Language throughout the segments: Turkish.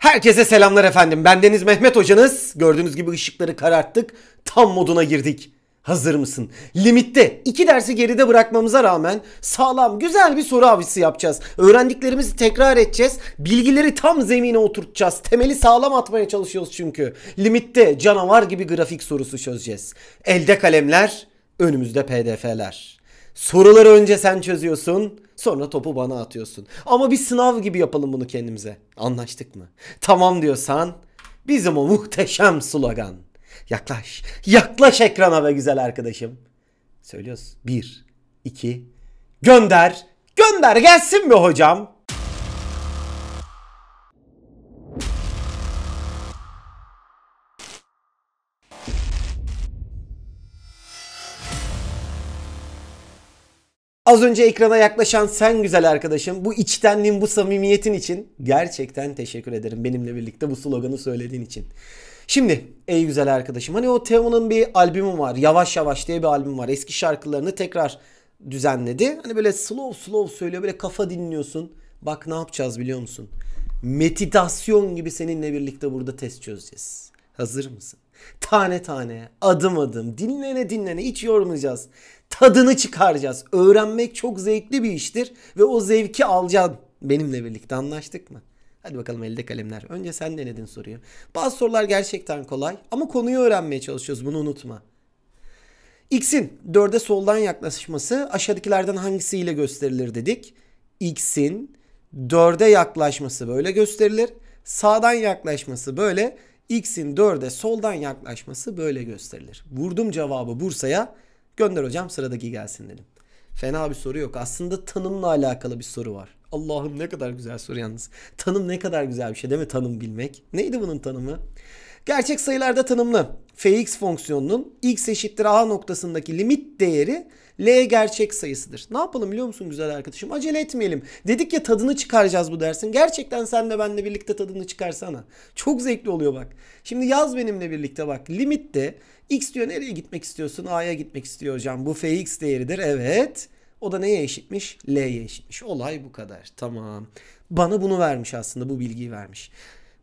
Herkese selamlar efendim. Bendeniz Mehmet hocanız. Gördüğünüz gibi ışıkları kararttık. Tam moduna girdik. Hazır mısın? Limitte iki dersi geride bırakmamıza rağmen sağlam güzel bir soru avisi yapacağız. Öğrendiklerimizi tekrar edeceğiz. Bilgileri tam zemine oturtacağız. Temeli sağlam atmaya çalışıyoruz çünkü. Limitte canavar gibi grafik sorusu çözeceğiz. Elde kalemler, önümüzde pdf'ler. Soruları önce sen çözüyorsun. Sonra topu bana atıyorsun. Ama bir sınav gibi yapalım bunu kendimize. Anlaştık mı? Tamam diyorsan bizim o muhteşem slogan. Yaklaş. Yaklaş ekrana be güzel arkadaşım. Söylüyoruz. Bir, iki, gönder. Gönder gelsin mi hocam? Az önce ekrana yaklaşan sen güzel arkadaşım bu içtenliğin bu samimiyetin için gerçekten teşekkür ederim benimle birlikte bu sloganı söylediğin için. Şimdi ey güzel arkadaşım hani o Teo'nun bir albümü var Yavaş Yavaş diye bir albüm var eski şarkılarını tekrar düzenledi. Hani böyle slow slow söylüyor böyle kafa dinliyorsun. Bak ne yapacağız biliyor musun? Meditasyon gibi seninle birlikte burada test çözeceğiz. Hazır mısın? Tane tane, adım adım, dinlene dinlene hiç yormayacağız. Tadını çıkaracağız. Öğrenmek çok zevkli bir iştir ve o zevki alacaksın. Benimle birlikte anlaştık mı? Hadi bakalım elde kalemler. Önce sen denedin soruyu. Bazı sorular gerçekten kolay ama konuyu öğrenmeye çalışıyoruz bunu unutma. X'in 4'e soldan yaklaşması aşağıdakilerden hangisiyle gösterilir dedik. X'in 4'e yaklaşması böyle gösterilir. Sağdan yaklaşması böyle x'in 4'e soldan yaklaşması böyle gösterilir. Vurdum cevabı Bursa'ya. Gönder hocam sıradaki gelsin dedim. Fena bir soru yok. Aslında tanımla alakalı bir soru var. Allah'ım ne kadar güzel soru yalnız. Tanım ne kadar güzel bir şey değil mi tanım bilmek? Neydi bunun tanımı? Gerçek sayılarda tanımlı fx fonksiyonunun x eşittir a noktasındaki limit değeri L gerçek sayısıdır. Ne yapalım biliyor musun güzel arkadaşım? Acele etmeyelim. Dedik ya tadını çıkaracağız bu dersin. Gerçekten sen de benle birlikte tadını çıkarsana. Çok zevkli oluyor bak. Şimdi yaz benimle birlikte bak. Limitte x diyor nereye gitmek istiyorsun? A'ya gitmek istiyor hocam. Bu fx değeridir. Evet. O da neye eşitmiş? L'ye eşitmiş. Olay bu kadar. Tamam. Bana bunu vermiş aslında bu bilgiyi vermiş.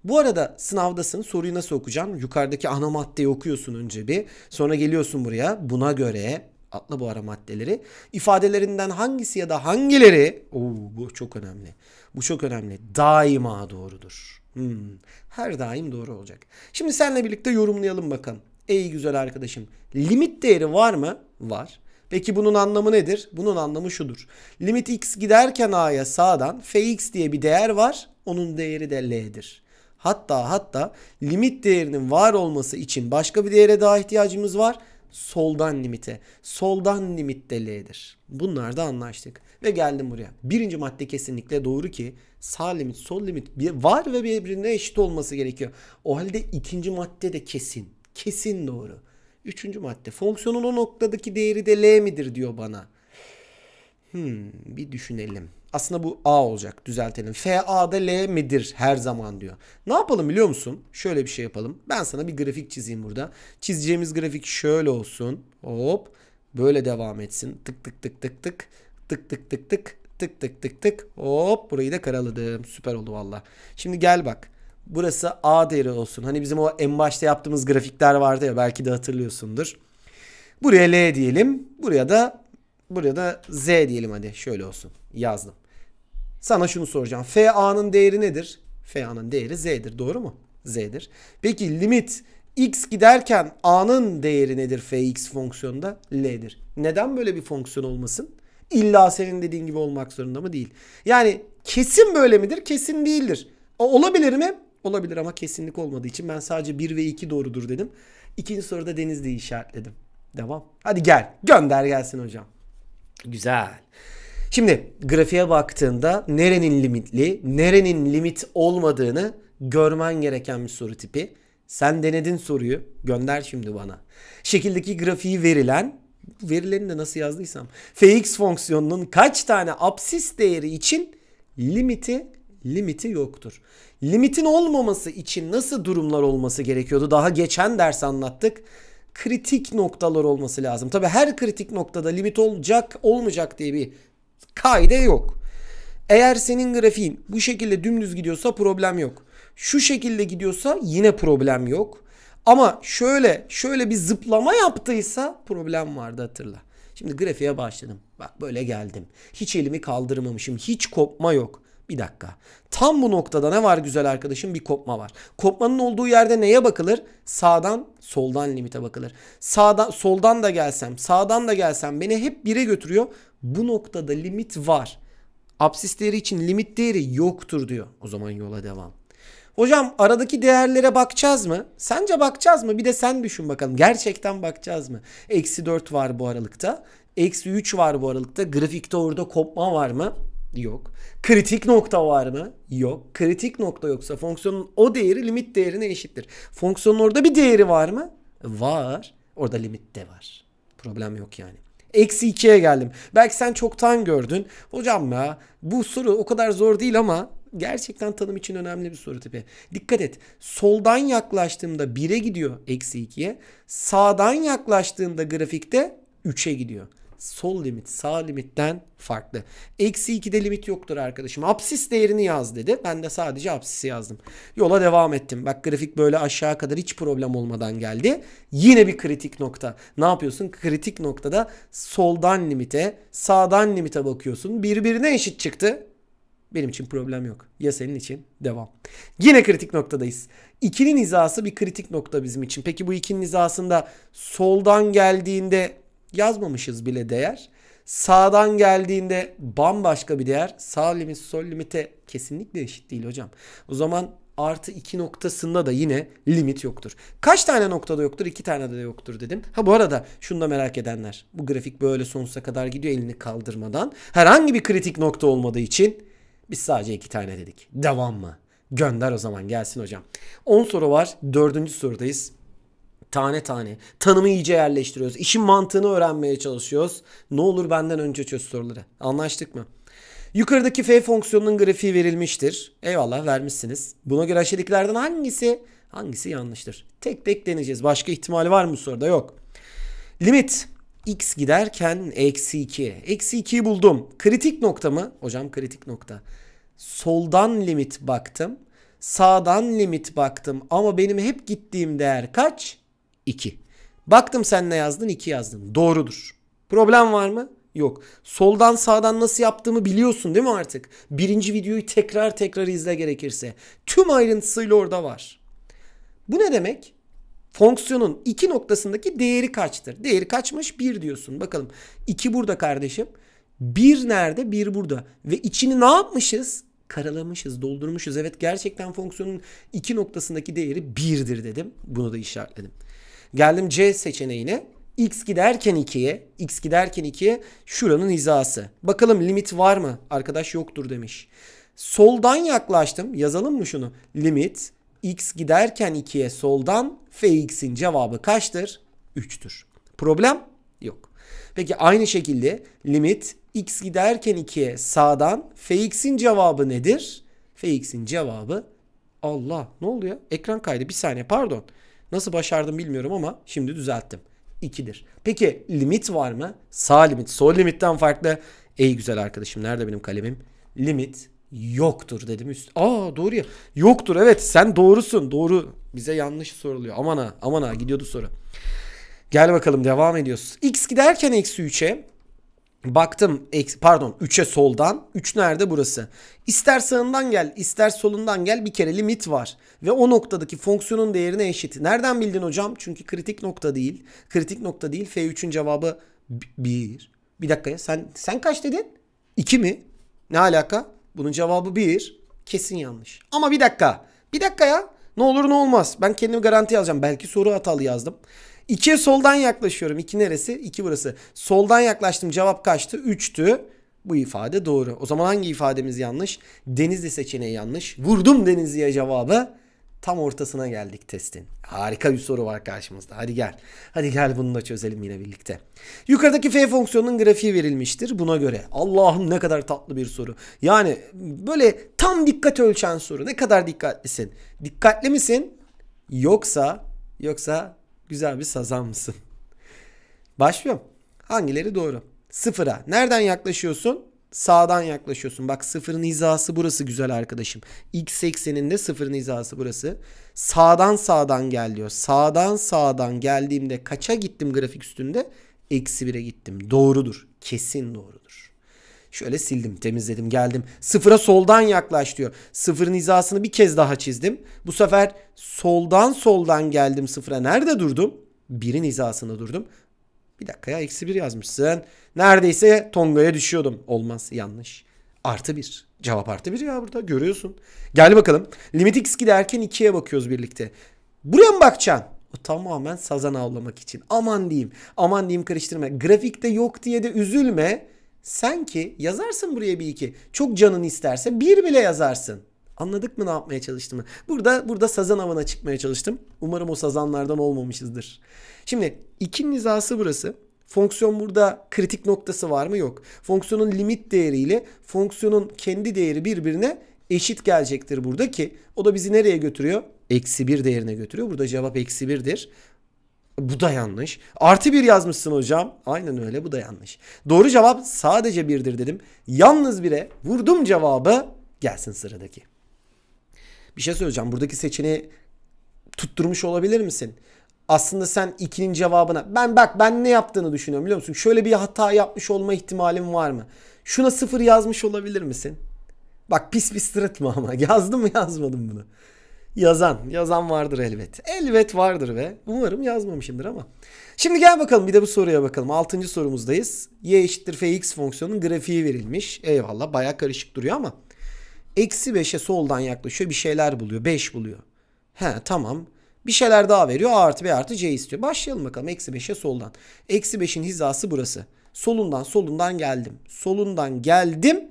Bu arada sınavdasın soruyu nasıl okuyacaksın? Yukarıdaki ana maddeyi okuyorsun önce bir. Sonra geliyorsun buraya. Buna göre atla bu ara maddeleri. İfadelerinden hangisi ya da hangileri? Oo, bu çok önemli. Bu çok önemli. Daima doğrudur. Hmm, her daim doğru olacak. Şimdi seninle birlikte yorumlayalım bakalım. Ey güzel arkadaşım limit değeri var mı? Var. Peki bunun anlamı nedir? Bunun anlamı şudur. Limit x giderken a'ya sağdan fx diye bir değer var. Onun değeri de l'dir. Hatta hatta limit değerinin var olması için başka bir değere daha ihtiyacımız var. Soldan limite. Soldan limit de L'dir. Bunlar da anlaştık. Ve geldim buraya. Birinci madde kesinlikle doğru ki sağ limit sol limit var ve birbirine eşit olması gerekiyor. O halde ikinci madde de kesin. Kesin doğru. Üçüncü madde fonksiyonun o noktadaki değeri de L midir diyor bana. Hmm, bir düşünelim. Aslında bu A olacak düzeltelim. F A'da L midir her zaman diyor. Ne yapalım biliyor musun? Şöyle bir şey yapalım. Ben sana bir grafik çizeyim burada. Çizeceğimiz grafik şöyle olsun. Hop. Böyle devam etsin. Tık tık tık tık tık. Tık tık tık tık. Tık tık tık tık. Hop burayı da karaladım. Süper oldu valla. Şimdi gel bak. Burası A değeri olsun. Hani bizim o en başta yaptığımız grafikler vardı ya belki de hatırlıyorsundur. Buraya L diyelim. Buraya da Buraya da Z diyelim hadi. Şöyle olsun. Yazdım. Sana şunu soracağım. FA'nın değeri nedir? FA'nın değeri Z'dir. Doğru mu? Z'dir. Peki limit x giderken a'nın değeri nedir fx fonksiyonunda? L'dir. Neden böyle bir fonksiyon olmasın? İlla senin dediğin gibi olmak zorunda mı? Değil. Yani kesin böyle midir? Kesin değildir. O olabilir mi? Olabilir ama kesinlik olmadığı için ben sadece 1 ve 2 doğrudur dedim. İkinci soruda Denizli'yi işaretledim. Devam. Hadi gel. Gönder gelsin hocam. Güzel. Şimdi grafiğe baktığında nerenin limitli, nerenin limit olmadığını görmen gereken bir soru tipi. Sen denedin soruyu. Gönder şimdi bana. Şekildeki grafiği verilen verilerini de nasıl yazdıysam fx fonksiyonunun kaç tane absis değeri için limiti limiti yoktur. Limitin olmaması için nasıl durumlar olması gerekiyordu? Daha geçen ders anlattık kritik noktalar olması lazım. Tabii her kritik noktada limit olacak olmayacak diye bir kaide yok. Eğer senin grafiğin bu şekilde dümdüz gidiyorsa problem yok. Şu şekilde gidiyorsa yine problem yok. Ama şöyle şöyle bir zıplama yaptıysa problem vardı hatırla. Şimdi grafiğe başladım. Bak böyle geldim. Hiç elimi kaldırmamışım. Hiç kopma yok. Bir dakika. Tam bu noktada ne var güzel arkadaşım? Bir kopma var. Kopmanın olduğu yerde neye bakılır? Sağdan soldan limite bakılır. Sağdan soldan da gelsem, sağdan da gelsem beni hep bire götürüyor. Bu noktada limit var. Apsis değeri için limit değeri yoktur diyor. O zaman yola devam. Hocam aradaki değerlere bakacağız mı? Sence bakacağız mı? Bir de sen düşün bakalım. Gerçekten bakacağız mı? Eksi 4 var bu aralıkta. Eksi 3 var bu aralıkta. Grafikte orada kopma var mı? Yok. Kritik nokta var mı? Yok. Kritik nokta yoksa fonksiyonun o değeri limit değerine eşittir. Fonksiyonun orada bir değeri var mı? Var. Orada limit de var. Problem yok yani. Eksi 2'ye geldim. Belki sen çoktan gördün. Hocam ya bu soru o kadar zor değil ama gerçekten tanım için önemli bir soru tipi. Dikkat et. Soldan yaklaştığımda 1'e gidiyor eksi 2'ye. Sağdan yaklaştığımda grafikte 3'e gidiyor sol limit sağ limitten farklı. Eksi 2'de limit yoktur arkadaşım. Apsis değerini yaz dedi. Ben de sadece apsisi yazdım. Yola devam ettim. Bak grafik böyle aşağı kadar hiç problem olmadan geldi. Yine bir kritik nokta. Ne yapıyorsun? Kritik noktada soldan limite sağdan limite bakıyorsun. Birbirine eşit çıktı. Benim için problem yok. Ya senin için? Devam. Yine kritik noktadayız. İkinin hizası bir kritik nokta bizim için. Peki bu ikinin hizasında soldan geldiğinde yazmamışız bile değer. Sağdan geldiğinde bambaşka bir değer. Sağ limit sol limite kesinlikle eşit değil hocam. O zaman artı 2 noktasında da yine limit yoktur. Kaç tane noktada yoktur? 2 tane de yoktur dedim. Ha bu arada şunu da merak edenler. Bu grafik böyle sonsuza kadar gidiyor elini kaldırmadan. Herhangi bir kritik nokta olmadığı için biz sadece 2 tane dedik. Devam mı? Gönder o zaman gelsin hocam. 10 soru var. 4. sorudayız. Tane tane. Tanımı iyice yerleştiriyoruz. İşin mantığını öğrenmeye çalışıyoruz. Ne olur benden önce çöz soruları. Anlaştık mı? Yukarıdaki f fonksiyonunun grafiği verilmiştir. Eyvallah vermişsiniz. Buna göre aşağıdakilerden hangisi hangisi yanlıştır? Tek tek deneyeceğiz. Başka ihtimali var mı soruda? Yok. Limit x giderken eksi 2. Eksi 2'yi buldum. Kritik nokta mı? Hocam kritik nokta. Soldan limit baktım. Sağdan limit baktım. Ama benim hep gittiğim değer kaç? 2. Baktım sen ne yazdın? 2 yazdın. Doğrudur. Problem var mı? Yok. Soldan sağdan nasıl yaptığımı biliyorsun değil mi artık? Birinci videoyu tekrar tekrar izle gerekirse. Tüm ayrıntısıyla orada var. Bu ne demek? Fonksiyonun iki noktasındaki değeri kaçtır? Değeri kaçmış? 1 diyorsun. Bakalım. 2 burada kardeşim. 1 nerede? 1 burada. Ve içini ne yapmışız? Karalamışız, doldurmuşuz. Evet gerçekten fonksiyonun iki noktasındaki değeri 1'dir dedim. Bunu da işaretledim. Geldim C seçeneğine. X giderken 2'ye, X giderken 2'ye şuranın hizası. Bakalım limit var mı? Arkadaş yoktur demiş. Soldan yaklaştım. Yazalım mı şunu? Limit x giderken 2'ye soldan fx'in cevabı kaçtır? 3'tür. Problem yok. Peki aynı şekilde limit x giderken 2'ye sağdan fx'in cevabı nedir? fx'in cevabı Allah ne oluyor? Ekran kaydı bir saniye pardon. Nasıl başardım bilmiyorum ama şimdi düzelttim. 2'dir. Peki limit var mı? Sağ limit, sol limitten farklı. Ey güzel arkadaşım nerede benim kalemim? Limit yoktur dedim üst. Aa doğru ya. Yoktur evet sen doğrusun. Doğru. Bize yanlış soruluyor. Aman ha aman ha gidiyordu soru. Gel bakalım devam ediyoruz. X giderken eksi 3'e Baktım pardon 3'e soldan. 3 nerede burası? İster sağından gel ister solundan gel bir kere limit var. Ve o noktadaki fonksiyonun değerine eşit. Nereden bildin hocam? Çünkü kritik nokta değil. Kritik nokta değil. F3'ün cevabı 1. Bir dakika ya sen, sen kaç dedin? 2 mi? Ne alaka? Bunun cevabı 1. Kesin yanlış. Ama bir dakika. Bir dakika ya. Ne olur ne olmaz. Ben kendimi garanti alacağım. Belki soru hatalı yazdım. 2'ye soldan yaklaşıyorum. 2 neresi? 2 burası. Soldan yaklaştım. Cevap kaçtı? 3'tü. Bu ifade doğru. O zaman hangi ifademiz yanlış? Denizli seçeneği yanlış. Vurdum Denizli'ye cevabı. Tam ortasına geldik testin. Harika bir soru var karşımızda. Hadi gel. Hadi gel bunu da çözelim yine birlikte. Yukarıdaki f fonksiyonunun grafiği verilmiştir buna göre. Allah'ım ne kadar tatlı bir soru. Yani böyle tam dikkat ölçen soru. Ne kadar dikkatlisin? Dikkatli misin? Yoksa yoksa Güzel bir sazan mısın? Başlıyorum. Hangileri doğru? Sıfıra. Nereden yaklaşıyorsun? Sağdan yaklaşıyorsun. Bak sıfırın hizası burası güzel arkadaşım. X ekseninde sıfırın hizası burası. Sağdan sağdan gel diyor. Sağdan sağdan geldiğimde kaça gittim grafik üstünde? Eksi 1'e gittim. Doğrudur. Kesin doğrudur. Şöyle sildim, temizledim, geldim. Sıfıra soldan yaklaş diyor. Sıfırın hizasını bir kez daha çizdim. Bu sefer soldan soldan geldim sıfıra. Nerede durdum? Birin hizasında durdum. Bir dakika ya eksi bir yazmışsın. Neredeyse Tonga'ya düşüyordum. Olmaz yanlış. Artı bir. Cevap artı bir ya burada görüyorsun. Gel bakalım. Limit x giderken ikiye bakıyoruz birlikte. Buraya mı bakacaksın? O tamamen sazan avlamak için. Aman diyeyim. Aman diyeyim karıştırma. Grafikte yok diye de üzülme. Sen ki yazarsın buraya bir iki. Çok canın isterse bir bile yazarsın. Anladık mı ne yapmaya çalıştığımı? Burada burada sazan avına çıkmaya çalıştım. Umarım o sazanlardan olmamışızdır. Şimdi iki nizası burası. Fonksiyon burada kritik noktası var mı? Yok. Fonksiyonun limit değeriyle fonksiyonun kendi değeri birbirine eşit gelecektir burada ki o da bizi nereye götürüyor? Eksi bir değerine götürüyor. Burada cevap eksi birdir. Bu da yanlış. Artı bir yazmışsın hocam. Aynen öyle bu da yanlış. Doğru cevap sadece birdir dedim. Yalnız bire vurdum cevabı gelsin sıradaki. Bir şey söyleyeceğim. Buradaki seçeneği tutturmuş olabilir misin? Aslında sen ikinin cevabına ben bak ben ne yaptığını düşünüyorum biliyor musun? Şöyle bir hata yapmış olma ihtimalim var mı? Şuna sıfır yazmış olabilir misin? Bak pis pis sırıtma ama yazdım mı yazmadım bunu. Yazan. Yazan vardır elbet. Elbet vardır ve umarım yazmamışımdır ama. Şimdi gel bakalım bir de bu soruya bakalım. Altıncı sorumuzdayız. Y eşittir fx fonksiyonun grafiği verilmiş. Eyvallah baya karışık duruyor ama. Eksi 5'e soldan yaklaşıyor bir şeyler buluyor. 5 buluyor. He tamam. Bir şeyler daha veriyor. A artı B artı C istiyor. Başlayalım bakalım. Eksi 5'e soldan. Eksi 5'in hizası burası. Solundan solundan geldim. Solundan geldim.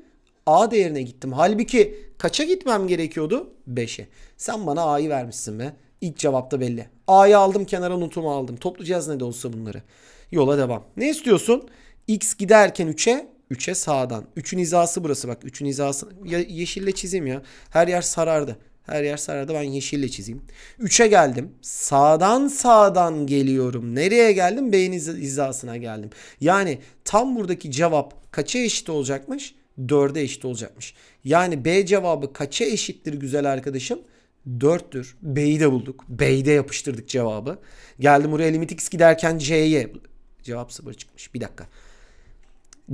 A değerine gittim. Halbuki kaça gitmem gerekiyordu? 5'e. Sen bana A'yı vermişsin be. İlk cevapta belli. A'yı aldım kenara notumu aldım. Toplayacağız ne de olsa bunları. Yola devam. Ne istiyorsun? X giderken 3'e 3'e sağdan. 3'ün hizası burası bak. 3'ün hizası. Ya, yeşille çizeyim ya. Her yer sarardı. Her yer sarardı. Ben yeşille çizeyim. 3'e geldim. Sağdan sağdan geliyorum. Nereye geldim? Beyin hizasına geldim. Yani tam buradaki cevap kaça eşit olacakmış? 4'e eşit olacakmış. Yani B cevabı kaça eşittir güzel arkadaşım? 4'tür. B'yi de bulduk. de yapıştırdık cevabı. Geldim buraya limit x giderken C'ye cevap 0 çıkmış. Bir dakika.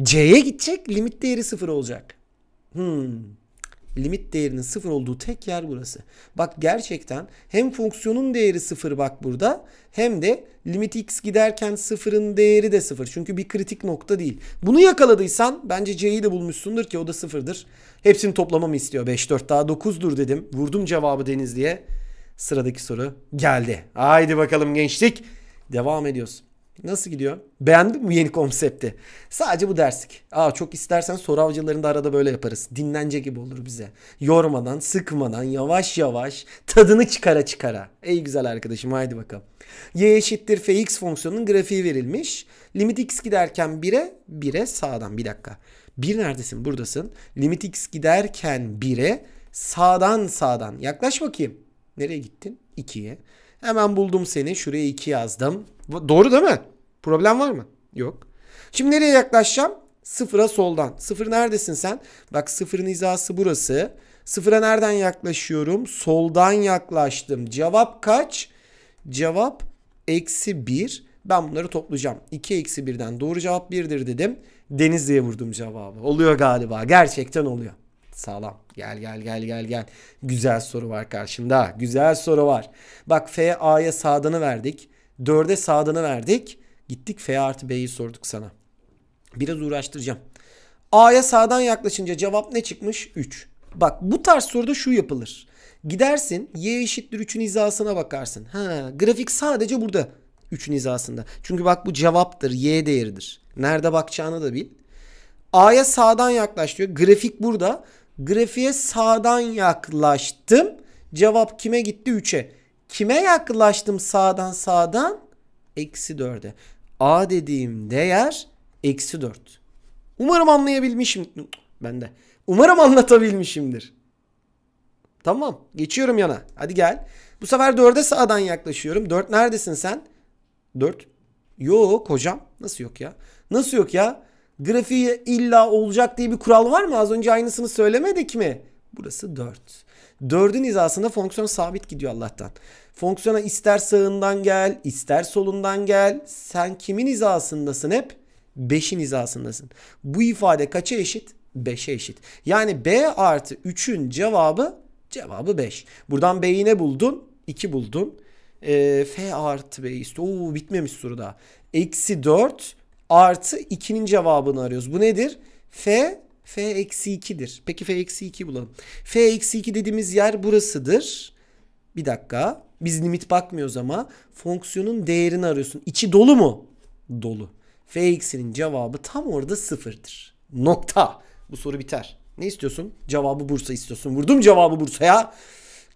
C'ye gidecek limit değeri 0 olacak. Hmm. Limit değerinin sıfır olduğu tek yer burası. Bak gerçekten hem fonksiyonun değeri sıfır bak burada hem de limit x giderken sıfırın değeri de sıfır. Çünkü bir kritik nokta değil. Bunu yakaladıysan bence c'yi de bulmuşsundur ki o da sıfırdır. Hepsini toplamamı istiyor. 5, 4 daha 9'dur dedim. Vurdum cevabı Denizli'ye. Sıradaki soru geldi. Haydi bakalım gençlik. Devam ediyoruz. Nasıl gidiyor? Beğendin mi yeni konsepti? Sadece bu derslik. Aa çok istersen soru avcılarında arada böyle yaparız. Dinlence gibi olur bize. Yormadan, sıkmadan, yavaş yavaş tadını çıkara çıkara. Ey güzel arkadaşım haydi bakalım. Y eşittir fx fonksiyonunun grafiği verilmiş. Limit x giderken 1'e, 1'e sağdan. Bir dakika. 1 neredesin? Buradasın. Limit x giderken 1'e sağdan sağdan. Yaklaş bakayım. Nereye gittin? 2'ye. Hemen buldum seni. Şuraya 2 yazdım. Doğru değil mi? Problem var mı? Yok. Şimdi nereye yaklaşacağım? Sıfıra soldan. Sıfır neredesin sen? Bak sıfırın hizası burası. Sıfıra nereden yaklaşıyorum? Soldan yaklaştım. Cevap kaç? Cevap eksi 1. Ben bunları toplayacağım. 2 eksi 1'den doğru cevap 1'dir dedim. Denizli'ye vurdum cevabı. Oluyor galiba. Gerçekten oluyor. Sağlam. Gel gel gel gel gel. Güzel soru var karşında. Güzel soru var. Bak F A'ya sağdanı verdik. 4'e sağdanı verdik. Gittik F artı B'yi sorduk sana. Biraz uğraştıracağım. A'ya sağdan yaklaşınca cevap ne çıkmış? 3. Bak bu tarz soruda şu yapılır. Gidersin y eşittir 3'ün hizasına bakarsın. Ha, grafik sadece burada 3'ün hizasında. Çünkü bak bu cevaptır. Y değeridir. Nerede bakacağını da bil. A'ya sağdan yaklaş diyor. Grafik burada. Grafiğe sağdan yaklaştım. Cevap kime gitti? 3'e. Kime yaklaştım sağdan sağdan? Eksi 4'e. A dediğim değer eksi 4. Umarım anlayabilmişim. Ben de. Umarım anlatabilmişimdir. Tamam. Geçiyorum yana. Hadi gel. Bu sefer 4'e sağdan yaklaşıyorum. 4 neredesin sen? 4. Yok hocam. Nasıl yok ya? Nasıl yok ya? grafiği illa olacak diye bir kural var mı? Az önce aynısını söylemedik mi? Burası 4. 4'ün hizasında fonksiyon sabit gidiyor Allah'tan. Fonksiyona ister sağından gel, ister solundan gel. Sen kimin hizasındasın hep? 5'in hizasındasın. Bu ifade kaça eşit? 5'e eşit. Yani B artı 3'ün cevabı cevabı 5. Buradan B'yi ne buldun? 2 buldun. E, F artı B işte. Oo, bitmemiş soruda. Eksi 4 artı 2'nin cevabını arıyoruz. Bu nedir? F F eksi 2'dir. Peki F eksi 2 bulalım. F eksi 2 dediğimiz yer burasıdır. Bir dakika. Biz limit bakmıyoruz ama fonksiyonun değerini arıyorsun. İçi dolu mu? Dolu. F eksinin cevabı tam orada sıfırdır. Nokta. Bu soru biter. Ne istiyorsun? Cevabı Bursa istiyorsun. Vurdum cevabı Bursa'ya.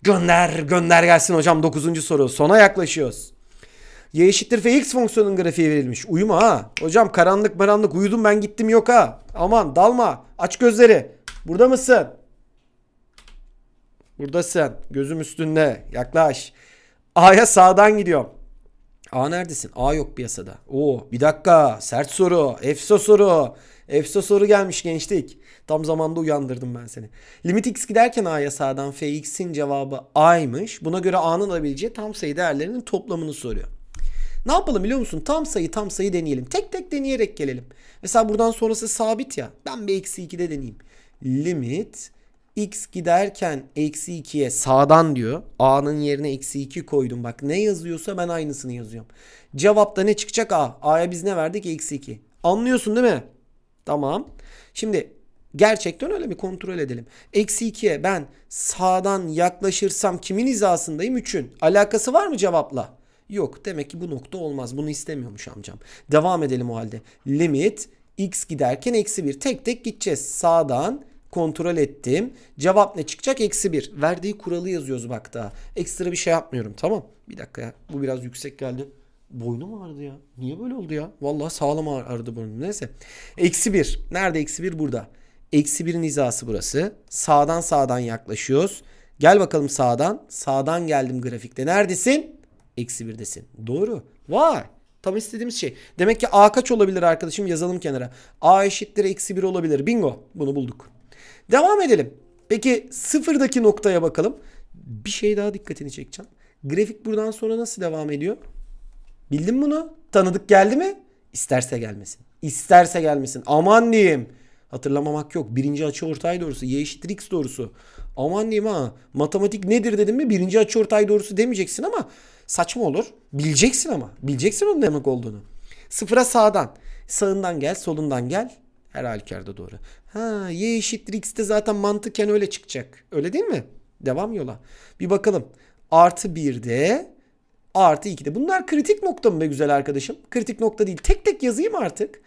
Gönder gönder gelsin hocam 9. soru. Sona yaklaşıyoruz y eşittir fx fonksiyonun grafiği verilmiş. Uyuma ha. Hocam karanlık maranlık uyudum ben gittim yok ha. Aman dalma. Aç gözleri. Burada mısın? Buradasın. Gözüm üstünde. Yaklaş. A'ya sağdan gidiyorum. A neredesin? A yok piyasada. Oo bir dakika. Sert soru. EFSO soru. EFSO soru gelmiş gençlik. Tam zamanda uyandırdım ben seni. Limit x giderken a'ya sağdan fx'in cevabı a'ymış. Buna göre a'nın alabileceği tam sayı değerlerinin toplamını soruyor. Ne yapalım biliyor musun? Tam sayı tam sayı deneyelim. Tek tek deneyerek gelelim. Mesela buradan sonrası sabit ya. Ben bir eksi 2'de deneyeyim. Limit x giderken eksi 2'ye sağdan diyor. A'nın yerine eksi 2 koydum. Bak ne yazıyorsa ben aynısını yazıyorum. Cevapta ne çıkacak A? A'ya biz ne verdik? Eksi 2. Anlıyorsun değil mi? Tamam. Şimdi gerçekten öyle mi? Kontrol edelim. Eksi 2'ye ben sağdan yaklaşırsam kimin hizasındayım? 3'ün. Alakası var mı cevapla? Yok demek ki bu nokta olmaz. Bunu istemiyormuş amcam. Devam edelim o halde. Limit x giderken eksi 1. Tek tek gideceğiz. Sağdan kontrol ettim. Cevap ne çıkacak? Eksi 1. Verdiği kuralı yazıyoruz bak daha. Ekstra bir şey yapmıyorum tamam. Bir dakika ya. Bu biraz yüksek geldi. Boynum ağrıdı ya. Niye böyle oldu ya? Vallahi sağlam ağrıdı boynum. Neyse. Eksi 1. Nerede eksi 1? Burada. Eksi 1'in hizası burası. Sağdan sağdan yaklaşıyoruz. Gel bakalım sağdan. Sağdan geldim grafikte. Neredesin? Eksi 1'desin. Doğru. Vay. Tam istediğimiz şey. Demek ki A kaç olabilir arkadaşım? Yazalım kenara. A eşittir eksi bir olabilir. Bingo. Bunu bulduk. Devam edelim. Peki sıfırdaki noktaya bakalım. Bir şey daha dikkatini çekeceğim. Grafik buradan sonra nasıl devam ediyor? Bildin bunu? Tanıdık geldi mi? İsterse gelmesin. İsterse gelmesin. Aman diyeyim. Hatırlamamak yok. Birinci açı ortay doğrusu. Y eşittir x doğrusu. Aman diyeyim ha. Matematik nedir dedim mi? Birinci açı ortay doğrusu demeyeceksin ama Saçma olur. Bileceksin ama. Bileceksin onun demek olduğunu. Sıfıra sağdan. Sağından gel, solundan gel. Her halükarda doğru. Ha y eşittir x de zaten mantıken öyle çıkacak. Öyle değil mi? Devam yola. Bir bakalım. Artı 1'de artı 2'de. Bunlar kritik nokta mı be güzel arkadaşım? Kritik nokta değil. Tek tek yazayım artık.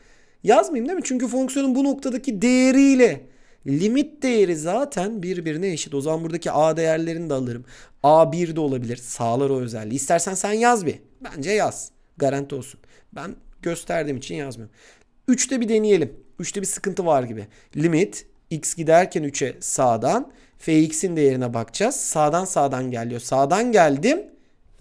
Yazmayayım değil mi? Çünkü fonksiyonun bu noktadaki değeriyle Limit değeri zaten birbirine eşit. O zaman buradaki A değerlerini de alırım. A1 de olabilir. Sağlar o özelliği. İstersen sen yaz bir. Bence yaz. Garanti olsun. Ben gösterdiğim için yazmıyorum. 3'te bir deneyelim. 3'te bir sıkıntı var gibi. Limit x giderken 3'e sağdan fx'in değerine bakacağız. Sağdan sağdan geliyor. Sağdan geldim.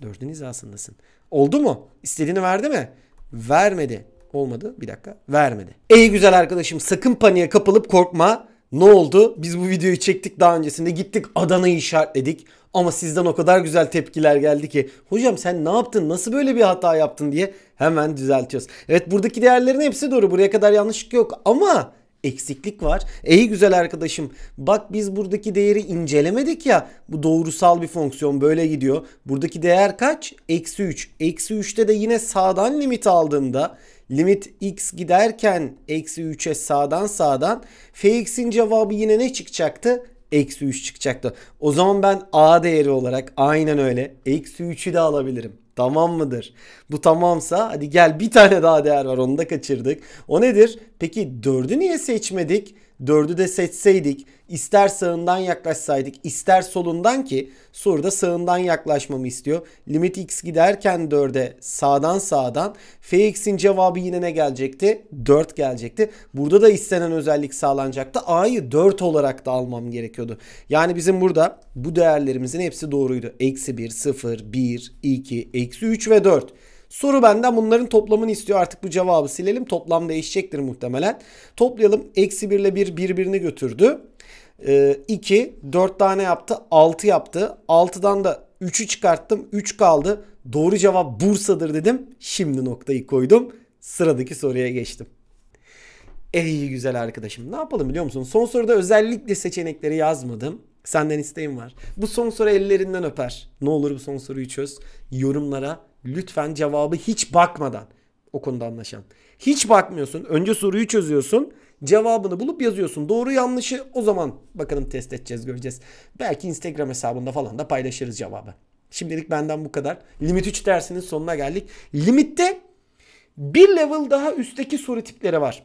4'ün hizasındasın. Oldu mu? İstediğini verdi mi? Vermedi. Olmadı. Bir dakika. Vermedi. Ey güzel arkadaşım sakın paniğe kapılıp korkma. Ne oldu? Biz bu videoyu çektik daha öncesinde gittik Adana'yı işaretledik. Ama sizden o kadar güzel tepkiler geldi ki hocam sen ne yaptın nasıl böyle bir hata yaptın diye hemen düzeltiyoruz. Evet buradaki değerlerin hepsi doğru buraya kadar yanlışlık yok ama eksiklik var. Ey güzel arkadaşım bak biz buradaki değeri incelemedik ya bu doğrusal bir fonksiyon böyle gidiyor. Buradaki değer kaç? Eksi 3. Eksi 3'te de yine sağdan limit aldığında Limit x giderken eksi 3'e sağdan sağdan fx'in cevabı yine ne çıkacaktı? Eksi 3 çıkacaktı. O zaman ben a değeri olarak aynen öyle eksi 3'ü de alabilirim. Tamam mıdır? Bu tamamsa hadi gel bir tane daha değer var onu da kaçırdık. O nedir? Peki 4'ü niye seçmedik? Dördü de seçseydik ister sağından yaklaşsaydık ister solundan ki soruda sağından yaklaşmamı istiyor. Limit x giderken 4'e sağdan sağdan fx'in cevabı yine ne gelecekti? 4 gelecekti. Burada da istenen özellik sağlanacaktı. a'yı 4 olarak da almam gerekiyordu. Yani bizim burada bu değerlerimizin hepsi doğruydu. Eksi 1, 0, 1, 2, eksi 3 ve 4. Soru benden bunların toplamını istiyor. Artık bu cevabı silelim. Toplam değişecektir muhtemelen. Toplayalım. Eksi 1 ile 1 birbirini götürdü. 2, ee, 4 tane yaptı. 6 yaptı. 6'dan da 3'ü çıkarttım. 3 kaldı. Doğru cevap Bursa'dır dedim. Şimdi noktayı koydum. Sıradaki soruya geçtim. Ey güzel arkadaşım ne yapalım biliyor musun? Son soruda özellikle seçenekleri yazmadım. Senden isteğim var. Bu son soru ellerinden öper. Ne olur bu son soruyu çöz. Yorumlara Lütfen cevabı hiç bakmadan o konuda anlaşan. Hiç bakmıyorsun. Önce soruyu çözüyorsun. Cevabını bulup yazıyorsun. Doğru yanlışı o zaman bakalım test edeceğiz göreceğiz. Belki Instagram hesabında falan da paylaşırız cevabı. Şimdilik benden bu kadar. Limit 3 dersinin sonuna geldik. Limitte bir level daha üstteki soru tipleri var.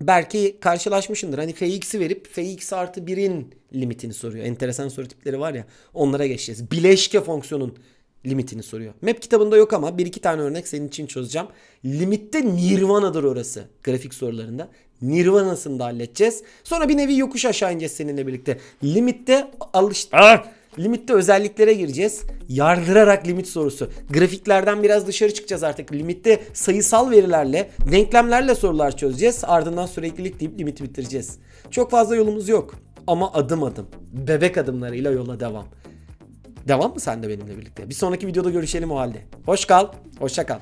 Belki karşılaşmışındır. Hani fx'i verip fx artı 1'in limitini soruyor. Enteresan soru tipleri var ya onlara geçeceğiz. Bileşke fonksiyonun limitini soruyor. Map kitabında yok ama bir iki tane örnek senin için çözeceğim. Limitte Nirvana'dır orası grafik sorularında. Nirvana'sını da halledeceğiz. Sonra bir nevi yokuş aşağı ineceğiz seninle birlikte. Limitte alış, ah! Limitte özelliklere gireceğiz. Yardırarak limit sorusu. Grafiklerden biraz dışarı çıkacağız artık. Limitte sayısal verilerle, denklemlerle sorular çözeceğiz. Ardından süreklilik deyip limiti bitireceğiz. Çok fazla yolumuz yok ama adım adım, bebek adımlarıyla yola devam. Devam mı sen de benimle birlikte? Bir sonraki videoda görüşelim o halde. Hoş kal, hoşça kal.